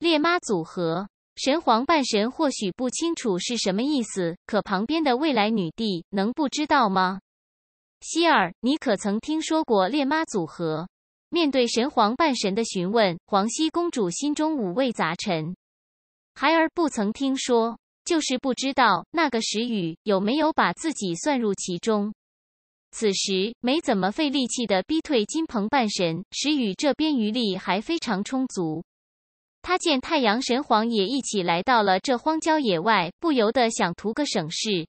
烈妈组合，神皇半神或许不清楚是什么意思，可旁边的未来女帝能不知道吗？希尔，你可曾听说过烈妈组合？面对神皇半神的询问，黄熙公主心中五味杂陈。孩儿不曾听说，就是不知道那个时雨有没有把自己算入其中。此时没怎么费力气的逼退金鹏半神，时雨这边余力还非常充足。他见太阳神皇也一起来到了这荒郊野外，不由得想图个省事。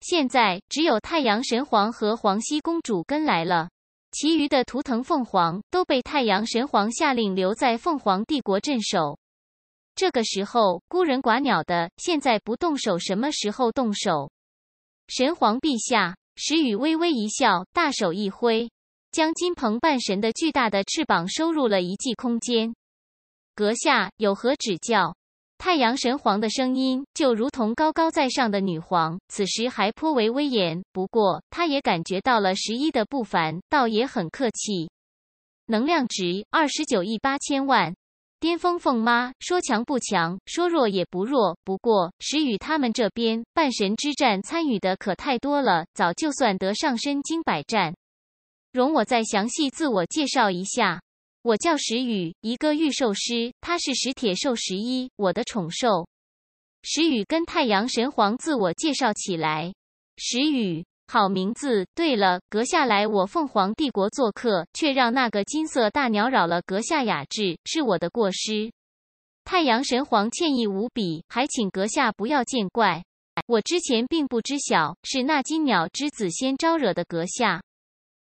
现在只有太阳神皇和皇熙公主跟来了，其余的图腾凤凰都被太阳神皇下令留在凤凰帝国镇守。这个时候孤人寡鸟的，现在不动手，什么时候动手？神皇陛下，石宇微微一笑，大手一挥，将金鹏半神的巨大的翅膀收入了遗迹空间。阁下有何指教？太阳神皇的声音就如同高高在上的女皇，此时还颇为威严。不过，他也感觉到了十一的不凡，倒也很客气。能量值二十九亿八千万，巅峰凤妈说强不强，说弱也不弱。不过，石宇他们这边半神之战参与的可太多了，早就算得上身经百战。容我再详细自我介绍一下。我叫石宇，一个御兽师。他是石铁兽十一，我的宠兽。石宇跟太阳神皇自我介绍起来。石宇，好名字。对了，阁下来我凤凰帝国做客，却让那个金色大鸟扰了阁下雅致，是我的过失。太阳神皇歉意无比，还请阁下不要见怪。我之前并不知晓，是那金鸟之子先招惹的阁下。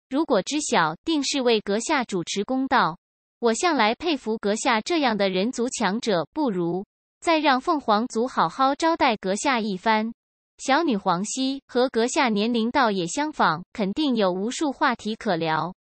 如果知晓，定是为阁下主持公道。我向来佩服阁下这样的人族强者，不如再让凤凰族好好招待阁下一番。小女黄夕和阁下年龄倒也相仿，肯定有无数话题可聊。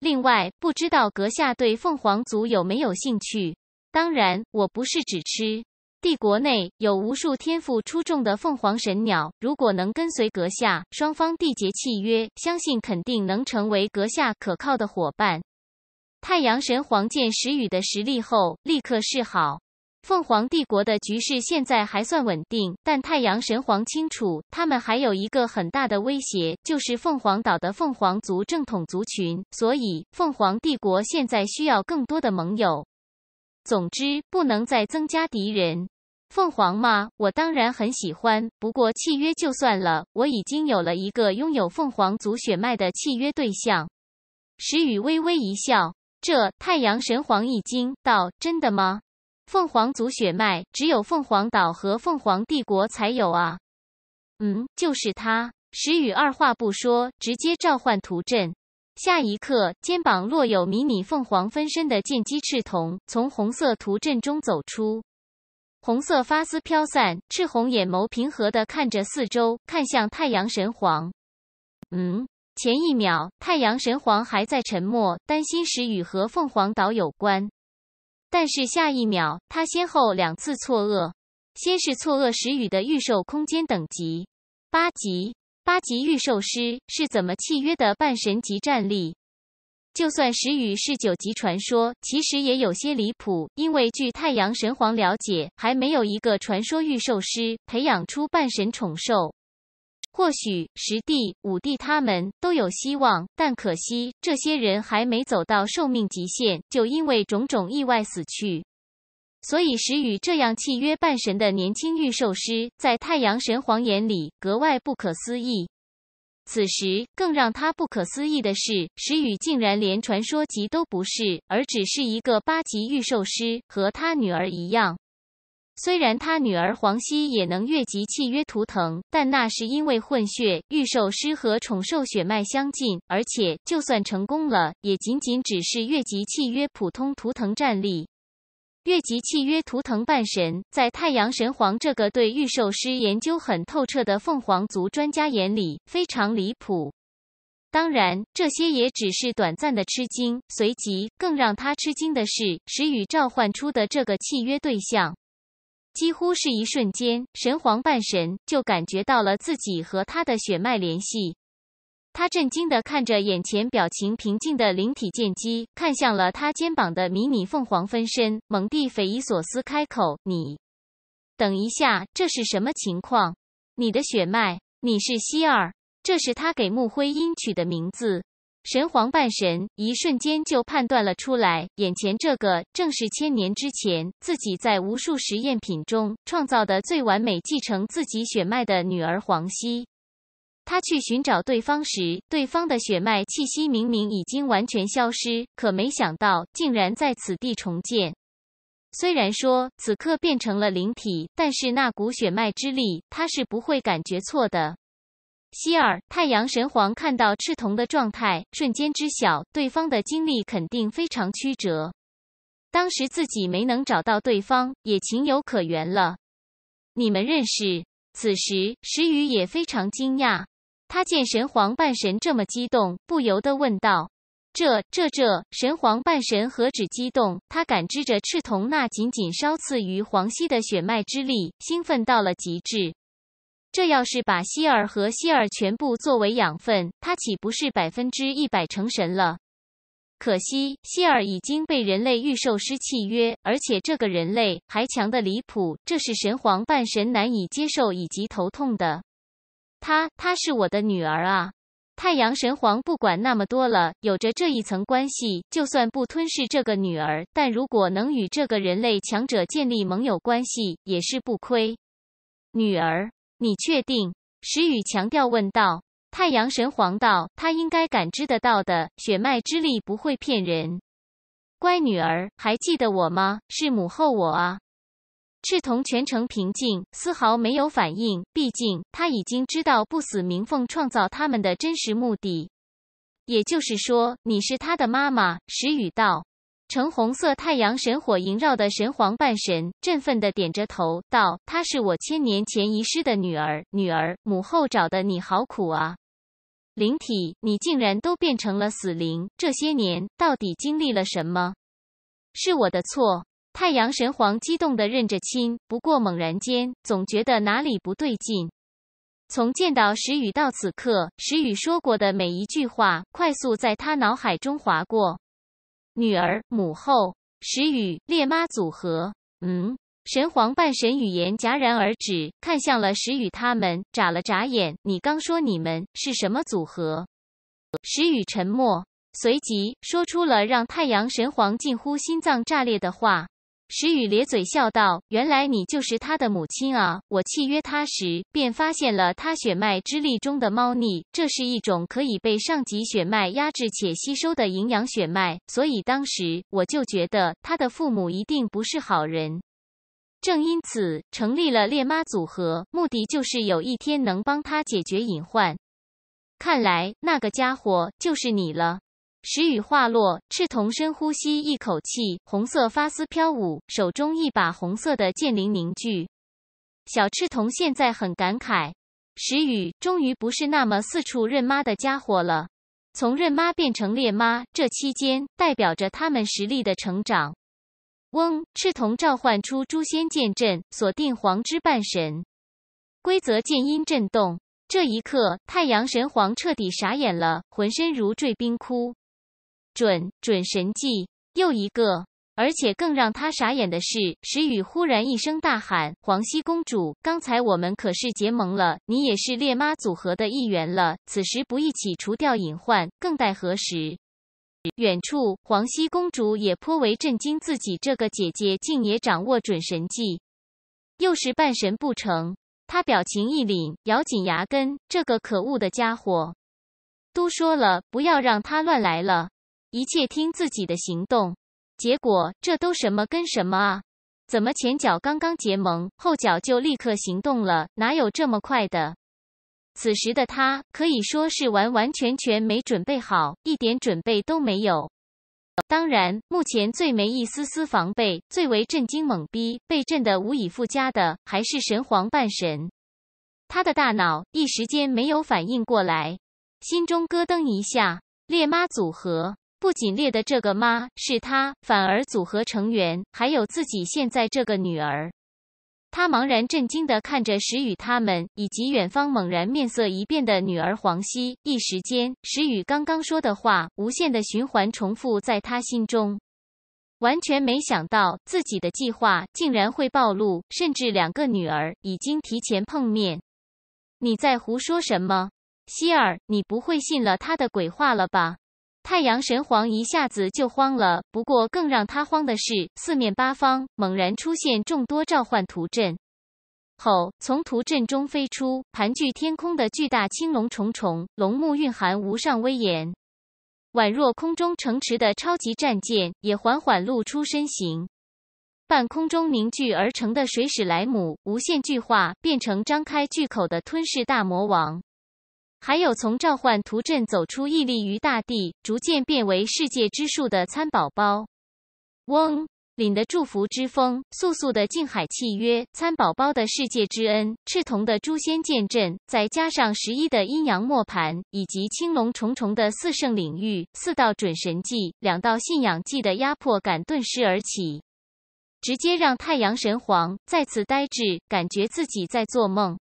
另外，不知道阁下对凤凰族有没有兴趣？当然，我不是只吃。帝国内有无数天赋出众的凤凰神鸟，如果能跟随阁下，双方缔结契约，相信肯定能成为阁下可靠的伙伴。太阳神皇见石宇的实力后，立刻示好。凤凰帝国的局势现在还算稳定，但太阳神皇清楚，他们还有一个很大的威胁，就是凤凰岛的凤凰族正统族群。所以，凤凰帝国现在需要更多的盟友。总之，不能再增加敌人。凤凰嘛，我当然很喜欢，不过契约就算了，我已经有了一个拥有凤凰族血脉的契约对象。石宇微微一笑。这太阳神皇一惊道：“真的吗？凤凰族血脉只有凤凰岛和凤凰帝国才有啊！”嗯，就是他。石宇二话不说，直接召唤图阵。下一刻，肩膀落有迷你凤凰分身的剑姬赤瞳从红色图阵中走出，红色发丝飘散，赤红眼眸平和的看着四周，看向太阳神皇。嗯。前一秒，太阳神皇还在沉默，担心石宇和凤凰岛有关。但是下一秒，他先后两次错愕，先是错愕石宇的御兽空间等级八级，八级御兽师是怎么契约的半神级战力？就算石宇是九级传说，其实也有些离谱，因为据太阳神皇了解，还没有一个传说御兽师培养出半神宠兽。或许十弟、五弟他们都有希望，但可惜这些人还没走到寿命极限，就因为种种意外死去。所以石宇这样契约半神的年轻御兽师，在太阳神皇眼里格外不可思议。此时更让他不可思议的是，石宇竟然连传说级都不是，而只是一个八级御兽师，和他女儿一样。虽然他女儿黄熙也能越级契约图腾，但那是因为混血御兽师和宠兽血脉相近，而且就算成功了，也仅仅只是越级契约普通图腾战力。越级契约图腾半神，在太阳神皇这个对御兽师研究很透彻的凤凰族专家眼里，非常离谱。当然，这些也只是短暂的吃惊。随即，更让他吃惊的是，石宇召唤出的这个契约对象。几乎是一瞬间，神皇半神就感觉到了自己和他的血脉联系。他震惊的看着眼前表情平静的灵体剑姬，看向了他肩膀的迷你凤凰分身，猛地匪夷所思开口：“你等一下，这是什么情况？你的血脉，你是希儿，这是他给穆辉英取的名字。”神皇半神一瞬间就判断了出来，眼前这个正是千年之前自己在无数实验品中创造的最完美继承自己血脉的女儿黄熙。他去寻找对方时，对方的血脉气息明明已经完全消失，可没想到竟然在此地重建。虽然说此刻变成了灵体，但是那股血脉之力，他是不会感觉错的。希尔太阳神皇看到赤瞳的状态，瞬间知晓对方的经历肯定非常曲折。当时自己没能找到对方，也情有可原了。你们认识？此时石宇也非常惊讶，他见神皇半神这么激动，不由得问道：“这、这、这……神皇半神何止激动？他感知着赤瞳那仅仅稍次于黄系的血脉之力，兴奋到了极致。”这要是把希尔和希尔全部作为养分，他岂不是百分之一百成神了？可惜希尔已经被人类御兽师契约，而且这个人类还强的离谱，这是神皇半神难以接受以及头痛的。他，她是我的女儿啊！太阳神皇不管那么多了，有着这一层关系，就算不吞噬这个女儿，但如果能与这个人类强者建立盟友关系，也是不亏。女儿。你确定？石宇强调问道。太阳神皇道，他应该感知得到的血脉之力不会骗人。乖女儿，还记得我吗？是母后我啊。赤瞳全程平静，丝毫没有反应。毕竟他已经知道不死冥凤创造他们的真实目的，也就是说，你是他的妈妈。石宇道。橙红色太阳神火萦绕的神皇半神，振奋的点着头道：“她是我千年前遗失的女儿，女儿母后找的，你好苦啊！灵体，你竟然都变成了死灵，这些年到底经历了什么？是我的错。”太阳神皇激动的认着亲，不过猛然间总觉得哪里不对劲。从见到石雨到此刻，石雨说过的每一句话，快速在他脑海中划过。女儿母后时雨烈妈组合，嗯，神皇半神语言戛然而止，看向了时雨他们，眨了眨眼。你刚说你们是什么组合？时雨沉默，随即说出了让太阳神皇近乎心脏炸裂的话。石宇咧嘴笑道：“原来你就是他的母亲啊！我契约他时，便发现了他血脉之力中的猫腻。这是一种可以被上级血脉压制且吸收的营养血脉，所以当时我就觉得他的父母一定不是好人。正因此，成立了猎妈组合，目的就是有一天能帮他解决隐患。看来那个家伙就是你了。”时雨化落，赤瞳深呼吸一口气，红色发丝飘舞，手中一把红色的剑灵凝聚。小赤瞳现在很感慨，时雨终于不是那么四处认妈的家伙了。从认妈变成猎妈，这期间代表着他们实力的成长。嗡，赤瞳召唤出诛仙剑阵，锁定黄之半神。规则剑音震动，这一刻，太阳神皇彻底傻眼了，浑身如坠冰窟。准准神迹，又一个！而且更让他傻眼的是，石宇忽然一声大喊：“黄熙公主，刚才我们可是结盟了，你也是烈妈组合的一员了。此时不一起除掉隐患，更待何时？”远处，黄熙公主也颇为震惊，自己这个姐姐竟也掌握准神技，又是半神不成，她表情一凛，咬紧牙根，这个可恶的家伙，都说了不要让他乱来了。一切听自己的行动，结果这都什么跟什么啊？怎么前脚刚刚结盟，后脚就立刻行动了？哪有这么快的？此时的他可以说是完完全全没准备好，一点准备都没有。当然，目前最没一丝丝防备、最为震惊懵逼、被震得无以复加的，还是神皇半神。他的大脑一时间没有反应过来，心中咯噔一下，烈妈组合。不仅列的这个妈是他，反而组合成员还有自己现在这个女儿，他茫然震惊地看着石宇他们以及远方猛然面色一变的女儿黄希。一时间，石宇刚刚说的话无限的循环重复在他心中。完全没想到自己的计划竟然会暴露，甚至两个女儿已经提前碰面。你在胡说什么，希儿？你不会信了他的鬼话了吧？太阳神皇一下子就慌了。不过，更让他慌的是，四面八方猛然出现众多召唤图阵，后从图阵中飞出，盘踞天空的巨大青龙重重，龙目蕴含无上威严，宛若空中城池的超级战舰也缓缓露出身形。半空中凝聚而成的水史莱姆无限巨化，变成张开巨口的吞噬大魔王。还有从召唤图阵走出，屹立于大地，逐渐变为世界之树的参宝宝，翁领的祝福之风，素素的静海契约，参宝宝的世界之恩，赤瞳的诛仙剑阵，再加上十一的阴阳磨盘，以及青龙重重的四圣领域、四道准神技、两道信仰技的压迫感顿时而起，直接让太阳神皇再次呆滞，感觉自己在做梦。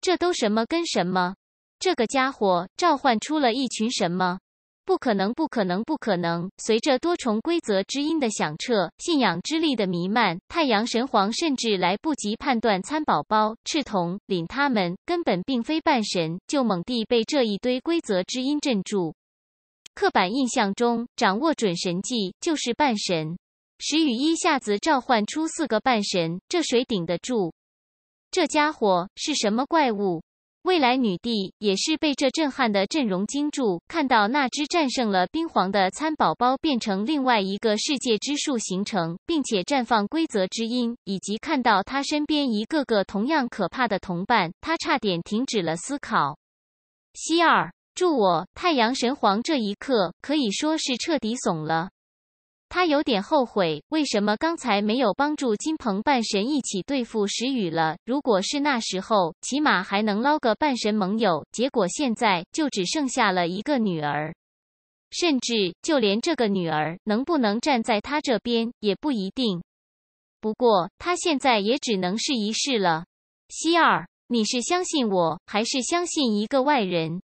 这都什么跟什么？这个家伙召唤出了一群什么？不可能！不可能！不可能！随着多重规则之音的响彻，信仰之力的弥漫，太阳神皇甚至来不及判断，参宝宝、赤瞳、凛他们根本并非半神，就猛地被这一堆规则之音镇住。刻板印象中，掌握准神技就是半神。石宇一下子召唤出四个半神，这谁顶得住？这家伙是什么怪物？未来女帝也是被这震撼的阵容惊住，看到那只战胜了冰皇的餐宝宝变成另外一个世界之树形成，并且绽放规则之音，以及看到他身边一个个同样可怕的同伴，他差点停止了思考。希尔，助我太阳神皇，这一刻可以说是彻底怂了。他有点后悔，为什么刚才没有帮助金鹏半神一起对付石雨了？如果是那时候，起码还能捞个半神盟友。结果现在就只剩下了一个女儿，甚至就连这个女儿能不能站在他这边也不一定。不过他现在也只能试一试了。希尔，你是相信我，还是相信一个外人？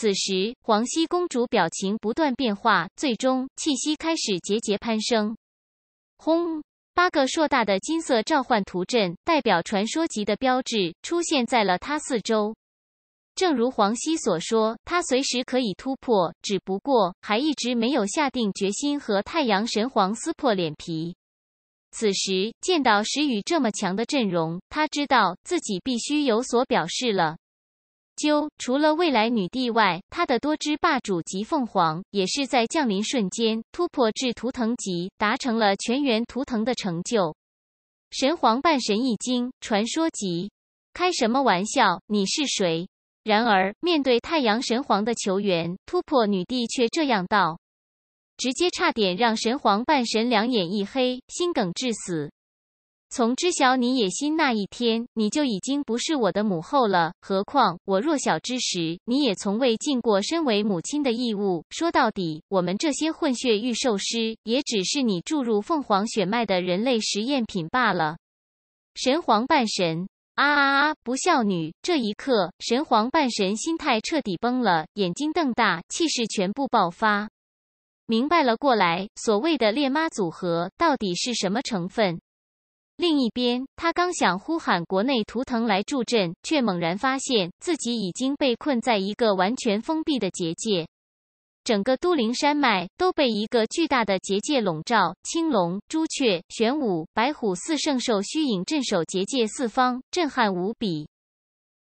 此时，黄熙公主表情不断变化，最终气息开始节节攀升。轰！八个硕大的金色召唤图阵，代表传说级的标志，出现在了她四周。正如黄熙所说，他随时可以突破，只不过还一直没有下定决心和太阳神皇撕破脸皮。此时见到石宇这么强的阵容，他知道自己必须有所表示了。究，除了未来女帝外，她的多只霸主级凤凰也是在降临瞬间突破至图腾级，达成了全员图腾的成就。神皇半神一惊，传说级，开什么玩笑？你是谁？然而面对太阳神皇的求援，突破女帝却这样道，直接差点让神皇半神两眼一黑，心梗致死。从知晓你野心那一天，你就已经不是我的母后了。何况我弱小之时，你也从未尽过身为母亲的义务。说到底，我们这些混血御兽师，也只是你注入凤凰血脉的人类实验品罢了。神皇半神啊啊啊！不孝女！这一刻，神皇半神心态彻底崩了，眼睛瞪大，气势全部爆发，明白了过来，所谓的猎妈组合到底是什么成分？另一边，他刚想呼喊国内图腾来助阵，却猛然发现自己已经被困在一个完全封闭的结界。整个都灵山脉都被一个巨大的结界笼罩，青龙、朱雀、玄武、白虎四圣兽虚影镇守结界四方，震撼无比。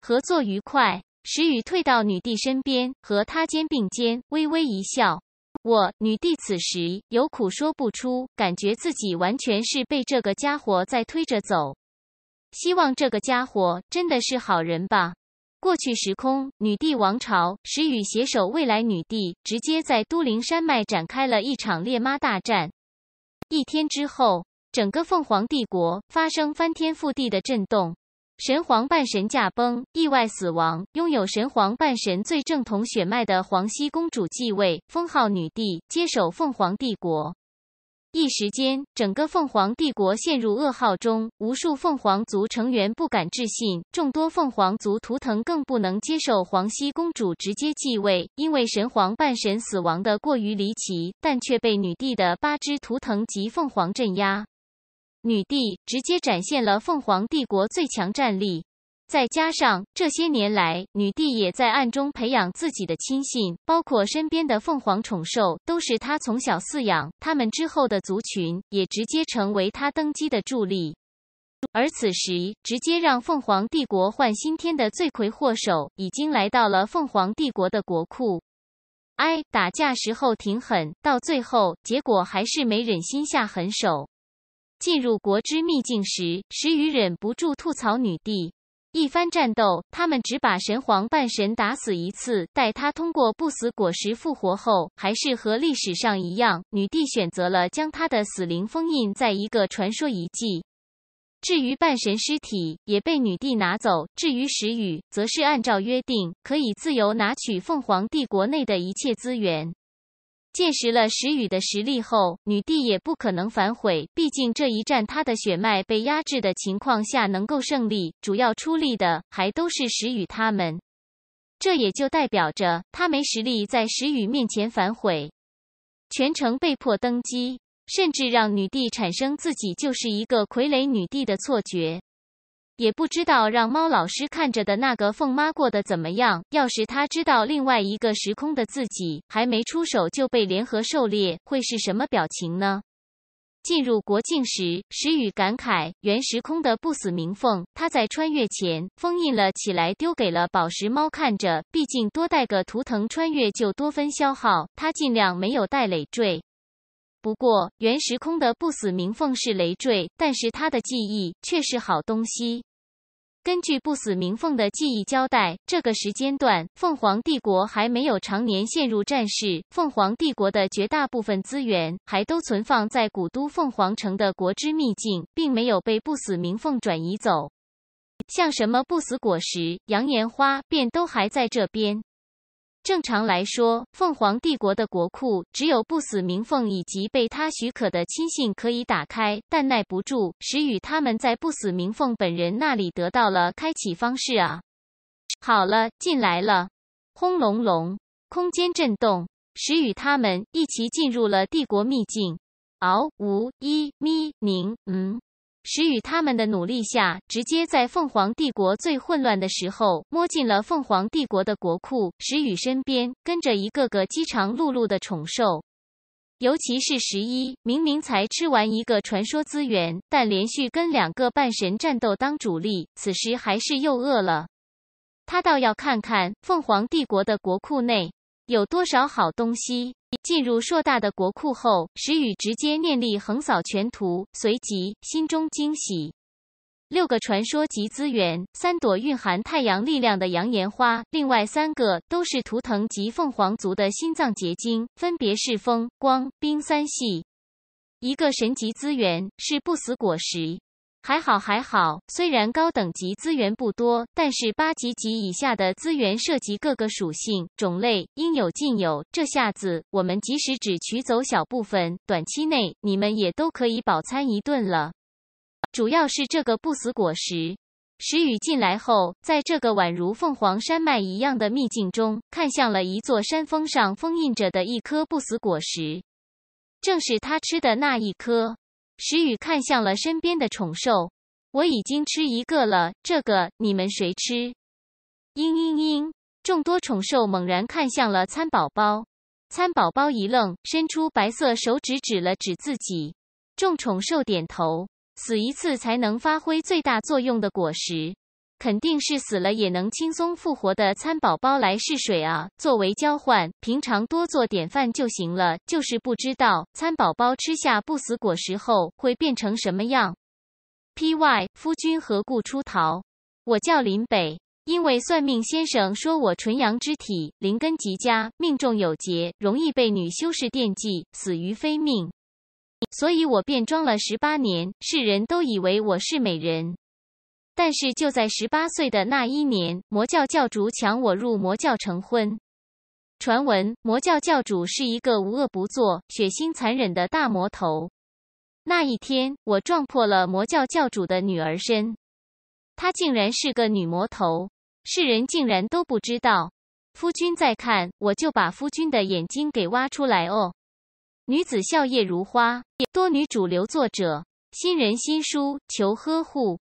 合作愉快。石宇退到女帝身边，和她肩并肩，微微一笑。我女帝此时有苦说不出，感觉自己完全是被这个家伙在推着走。希望这个家伙真的是好人吧。过去时空，女帝王朝石宇携手未来女帝，直接在都灵山脉展开了一场烈妈大战。一天之后，整个凤凰帝国发生翻天覆地的震动。神皇半神驾崩，意外死亡。拥有神皇半神最正统血脉的皇熙公主继位，封号女帝，接手凤凰帝国。一时间，整个凤凰帝国陷入噩耗中，无数凤凰族成员不敢置信，众多凤凰族图腾更不能接受皇熙公主直接继位，因为神皇半神死亡的过于离奇，但却被女帝的八只图腾及凤凰镇压。女帝直接展现了凤凰帝国最强战力，再加上这些年来，女帝也在暗中培养自己的亲信，包括身边的凤凰宠兽，都是她从小饲养。他们之后的族群也直接成为她登基的助力。而此时，直接让凤凰帝国换新天的罪魁祸首已经来到了凤凰帝国的国库。哎，打架时候挺狠，到最后结果还是没忍心下狠手。进入国之秘境时，石宇忍不住吐槽女帝：一番战斗，他们只把神皇半神打死一次。待他通过不死果实复活后，还是和历史上一样，女帝选择了将他的死灵封印在一个传说遗迹。至于半神尸体，也被女帝拿走。至于石宇，则是按照约定，可以自由拿取凤凰帝国内的一切资源。见识了石宇的实力后，女帝也不可能反悔。毕竟这一战，她的血脉被压制的情况下能够胜利，主要出力的还都是石宇他们。这也就代表着她没实力在石宇面前反悔，全程被迫登基，甚至让女帝产生自己就是一个傀儡女帝的错觉。也不知道让猫老师看着的那个凤妈过得怎么样。要是他知道另外一个时空的自己还没出手就被联合狩猎，会是什么表情呢？进入国境时，石宇感慨：原时空的不死明凤，他在穿越前封印了起来，丢给了宝石猫看着。毕竟多带个图腾穿越就多分消耗，他尽量没有带累赘。不过，原时空的不死明凤是累赘，但是他的记忆却是好东西。根据不死明凤的记忆交代，这个时间段，凤凰帝国还没有常年陷入战事，凤凰帝国的绝大部分资源还都存放在古都凤凰城的国之秘境，并没有被不死明凤转移走。像什么不死果实、羊岩花，便都还在这边。正常来说，凤凰帝国的国库只有不死明凤以及被他许可的亲信可以打开，但耐不住石宇他们在不死明凤本人那里得到了开启方式啊。好了，进来了。轰隆隆，空间震动，石宇他们一齐进入了帝国秘境。嗷呜一咪宁嗯。石宇他们的努力下，直接在凤凰帝国最混乱的时候摸进了凤凰帝国的国库。石宇身边跟着一个个饥肠辘辘的宠兽，尤其是十一，明明才吃完一个传说资源，但连续跟两个半神战斗当主力，此时还是又饿了。他倒要看看凤凰帝国的国库内。有多少好东西进入硕大的国库后，石宇直接念力横扫全图，随即心中惊喜：六个传说级资源，三朵蕴含太阳力量的阳炎花，另外三个都是图腾级凤凰族的心脏结晶，分别是风、光、冰三系，一个神级资源是不死果实。还好还好，虽然高等级资源不多，但是八级及以下的资源涉及各个属性、种类，应有尽有。这下子，我们即使只取走小部分，短期内你们也都可以饱餐一顿了。主要是这个不死果实。石雨进来后，在这个宛如凤凰山脉一样的秘境中，看向了一座山峰上封印着的一颗不死果实，正是他吃的那一颗。石宇看向了身边的宠兽，我已经吃一个了，这个你们谁吃？嘤嘤嘤！众多宠兽猛然看向了餐宝宝，餐宝宝一愣，伸出白色手指指了指自己。众宠兽点头，死一次才能发挥最大作用的果实。肯定是死了也能轻松复活的餐宝宝来试水啊！作为交换，平常多做点饭就行了。就是不知道餐宝宝吃下不死果实后会变成什么样。Py 夫君何故出逃？我叫林北，因为算命先生说我纯阳之体，灵根极佳，命中有劫，容易被女修士惦记，死于非命，所以我便装了十八年，世人都以为我是美人。但是就在十八岁的那一年，魔教教主抢我入魔教成婚。传闻魔教教主是一个无恶不作、血腥残忍的大魔头。那一天，我撞破了魔教教主的女儿身，她竟然是个女魔头，世人竟然都不知道。夫君再看，我就把夫君的眼睛给挖出来哦。女子笑靥如花，多女主流作者，新人新书，求呵护。